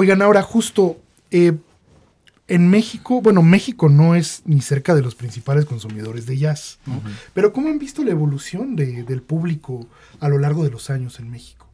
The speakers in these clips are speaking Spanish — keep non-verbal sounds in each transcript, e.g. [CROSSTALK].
Oigan, ahora justo eh, en México, bueno, México no es ni cerca de los principales consumidores de jazz, ¿no? Pero ¿cómo han visto la evolución del público a lo largo de los años en México?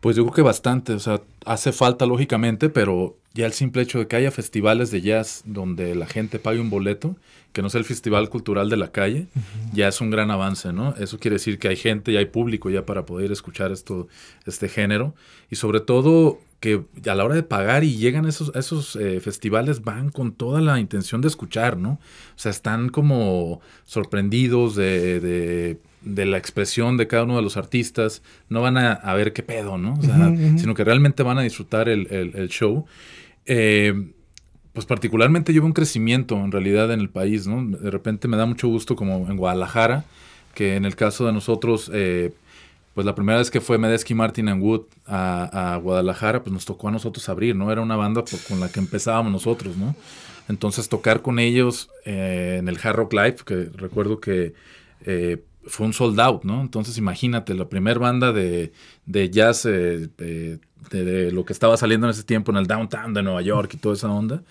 Pues yo creo que bastante, o sea, hace falta lógicamente, pero ya el simple hecho de que haya festivales de jazz donde la gente pague un boleto, que no sea el festival cultural de la calle, ya es un gran avance, ¿no? Eso quiere decir que hay gente y hay público ya para poder escuchar esto, este género. Y sobre todo, que a la hora de pagar y llegan a esos, esos eh, festivales van con toda la intención de escuchar, ¿no? O sea, están como sorprendidos de, de, la expresión de cada uno de los artistas, no van a, ver qué pedo, ¿no? O sea, sino que realmente van a disfrutar el, show. Eh, pues particularmente yo veo un crecimiento en realidad en el país, ¿no? De repente me da mucho gusto como en Guadalajara, que en el caso de nosotros, eh, pues la primera vez que fue Medesky, Martin and Wood a, Guadalajara, pues nos tocó a nosotros abrir, ¿no? Era una banda pues, con la que empezábamos nosotros, ¿no? Entonces tocar con ellos eh, en el Hard Rock Live, que recuerdo que eh, fue un sold out, ¿no? Entonces imagínate, la primera banda de, jazz, eh, de, lo que estaba saliendo en ese tiempo en el downtown de Nueva York y toda esa onda,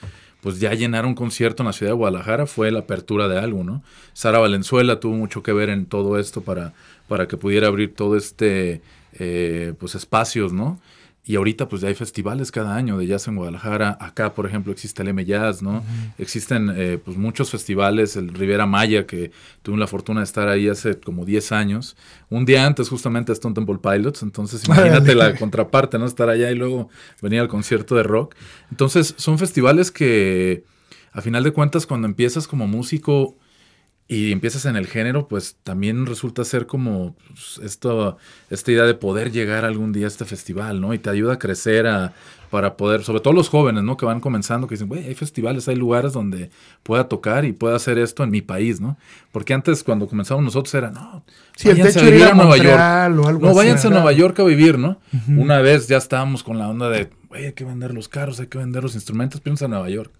pues ya llenar un concierto en la ciudad de Guadalajara fue la apertura de algo, ¿no? Sara Valenzuela tuvo mucho que ver en todo esto para, para que pudiera abrir todo este, eh, pues espacios, ¿no? Y ahorita pues ya hay festivales cada año de jazz en Guadalajara. Acá, por ejemplo, existe el M Jazz, ¿no? Existen eh, pues muchos festivales, el Rivera Maya, que tuve la fortuna de estar ahí hace como 10 años. Un día antes justamente Stone Temple Pilots, entonces imagínate la contraparte, ¿no? Estar allá y luego venir al concierto de rock. Entonces son festivales que, a final de cuentas, cuando empiezas como músico y empiezas en el género, pues también resulta ser como pues, esto, esta idea de poder llegar algún día a este festival, ¿no? Y te ayuda a crecer a, para poder, sobre todo los jóvenes, ¿no? Que van comenzando, que dicen, güey, hay festivales, hay lugares donde pueda tocar y pueda hacer esto en mi país, ¿no? Porque antes cuando comenzamos nosotros era, no, sí, el techo a a, Nueva York. O algo no, así, váyanse a Nueva York a vivir, ¿no? Una vez ya estábamos con la onda de, güey, hay que vender los carros, hay que vender los instrumentos, piensa a Nueva York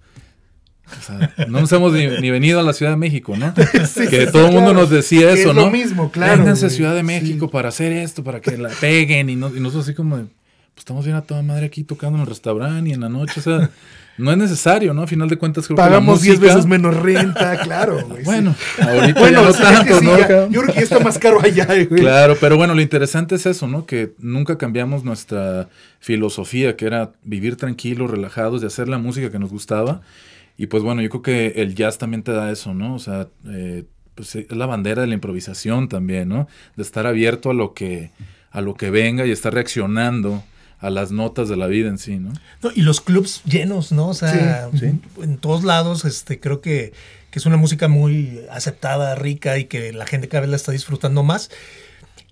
no nos hemos ni, venido a la Ciudad de México, ¿no? [LAUGHS] que todo el mundo nos decía eso, ¿no? Lo mismo, claro. a Ciudad de México para hacer esto, para que la peguen y, no, y nosotros así como, pues estamos bien a toda madre aquí tocando en el restaurante y en la noche, o sea, no es necesario, ¿no? A final de cuentas Pagamos 10 veces menos renta, claro, Bueno, ahorita bueno, ya no tanto, ¿no? yo creo que está más caro allá, eh, güey. Claro, pero bueno, lo interesante es eso, ¿no? Que nunca cambiamos nuestra filosofía, que era vivir tranquilos, relajados, de hacer la música que nos gustaba. Y pues bueno, yo creo que el jazz también te da eso, ¿no? O sea, eh, pues es la bandera de la improvisación también, ¿no? De estar abierto a lo que, a lo que venga y estar reaccionando a las notas de la vida en sí, ¿no? y los clubs llenos, ¿no? O sea, en todos lados, este, creo que, es una música muy aceptada, rica y que la gente cada vez la está disfrutando más.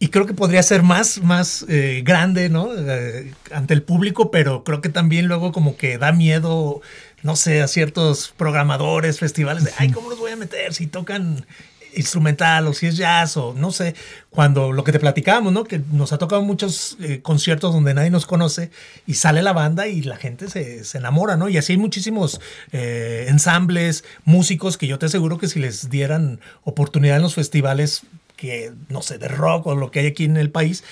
Y creo que podría ser más, más eh, grande, ¿no? Eh, ante el público, pero creo que también luego como que da miedo no sé, a ciertos programadores, festivales, de, ay, ¿cómo los voy a meter si tocan instrumental o si es jazz o no sé, cuando lo que te platicábamos, ¿no? Que nos ha tocado muchos eh, conciertos donde nadie nos conoce y sale la banda y la gente se, enamora, ¿no? Y así hay muchísimos eh, ensambles, músicos que yo te aseguro que si les dieran oportunidad en los festivales que, no sé, de rock o lo que hay aquí en el país,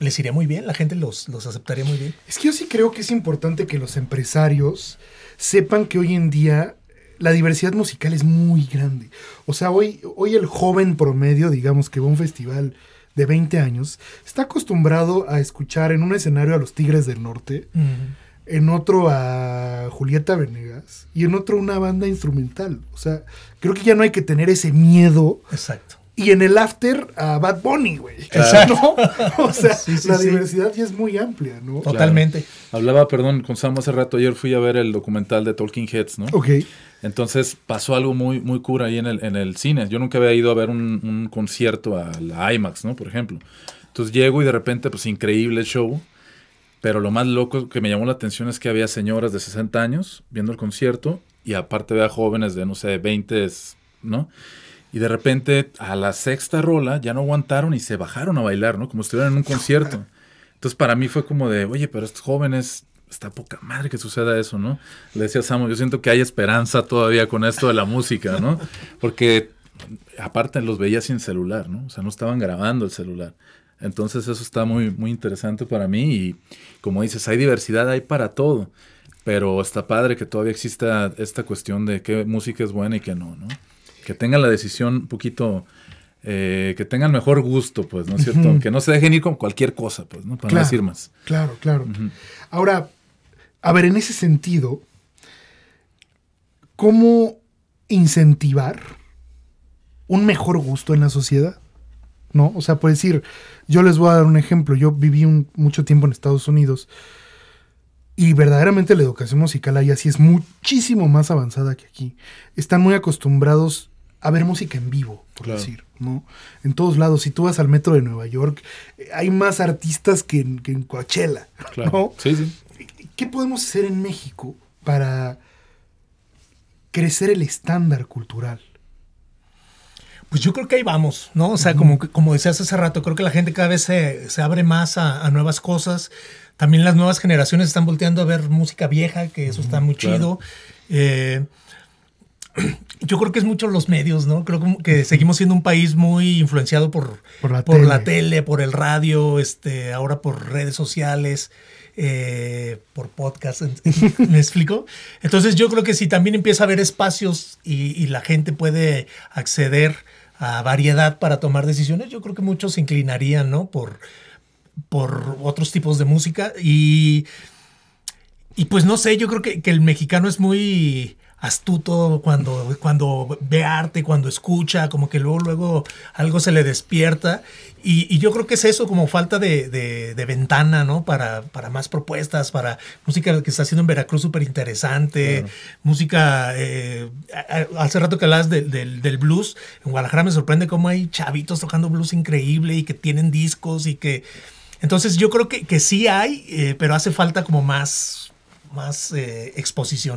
les iría muy bien, la gente los, los aceptaría muy bien. Es que yo sí creo que es importante que los empresarios sepan que hoy en día la diversidad musical es muy grande. O sea, hoy, hoy el joven promedio, digamos, que va a un festival de 20 años, está acostumbrado a escuchar en un escenario a los Tigres del Norte, en otro a Julieta Venegas y en otro una banda instrumental. O sea, creo que ya no hay que tener ese miedo Exacto y en el after a Bad Bunny, güey. Exacto. [LAUGHS] O sea, la diversidad ya es muy amplia, ¿no? Totalmente. Hablaba, perdón, con Sam hace rato, ayer fui a ver el documental de Talking Heads, ¿no? Ok. Entonces pasó algo muy, muy cura ahí en el, en el cine. Yo nunca había ido a ver un, concierto a la IMAX, ¿no? Por ejemplo. Entonces llego y de repente, pues increíble show. Pero lo más loco que me llamó la atención es que había señoras de 60 años viendo el concierto y aparte había jóvenes de, no sé, 20, ¿no? Y de repente, a la sexta rola, ya no aguantaron y se bajaron a bailar, ¿no? Como si estuvieran en un concierto. Entonces, para mí fue como de, oye, pero estos jóvenes, está poca madre que suceda eso, ¿no? Le decía a Samu, yo siento que hay esperanza todavía con esto de la música, ¿no? Porque aparte los veía sin celular, ¿no? O sea, no estaban grabando el celular. Entonces eso está muy, muy interesante para mí y como dices, hay diversidad, hay para todo, pero está padre que todavía exista esta cuestión de qué música es buena y qué no, ¿no? que tengan la decisión un poquito, eh, que tengan mejor gusto, pues, ¿no es cierto? Que no se dejen ir con cualquier cosa, pues, ¿no? Para decir más. Claro, claro. Ahora, a ver, en ese sentido, ¿cómo incentivar un mejor gusto en la sociedad? ¿No? O sea, por decir, yo les voy a dar un ejemplo. Yo viví mucho tiempo en Estados Unidos y verdaderamente la educación musical ahí así es muchísimo más avanzada que aquí. Están muy acostumbrados a ver música en vivo, por decir, ¿no? En todos lados, si tú vas al metro de Nueva York, hay más artistas que en, que Coachella, ¿no? Sí, sí. ¿Qué podemos hacer en México para crecer el estándar cultural? Pues yo creo que ahí vamos, ¿no? O sea, como, como decías hace rato, creo que la gente cada vez se, abre más a, nuevas cosas. También las nuevas generaciones están volteando a ver música vieja, que eso está muy chido. Eh, yo creo que es mucho los medios, ¿no? Creo que seguimos siendo un país muy influenciado por, por, la, tele. por el radio, este, ahora por redes sociales, eh, por podcast, [LAUGHS] ¿me explico? Entonces yo creo que si también empieza a haber espacios y, la gente puede acceder a variedad para tomar decisiones, yo creo que muchos se inclinarían, ¿no? Por, por otros tipos de música y... Y pues no sé, yo creo que el mexicano es muy astuto cuando, cuando ve arte, cuando escucha, como que luego, luego algo se le despierta. Y, yo creo que es eso, como falta de, ventana, ¿no? Para, para, más propuestas, para música que está haciendo en Veracruz súper interesante, música, eh, hace rato que hablas del blues, en Guadalajara me sorprende cómo hay chavitos tocando blues increíble y que tienen discos y que... Entonces yo creo que, sí hay, eh, pero hace falta como más, más eh, exposición.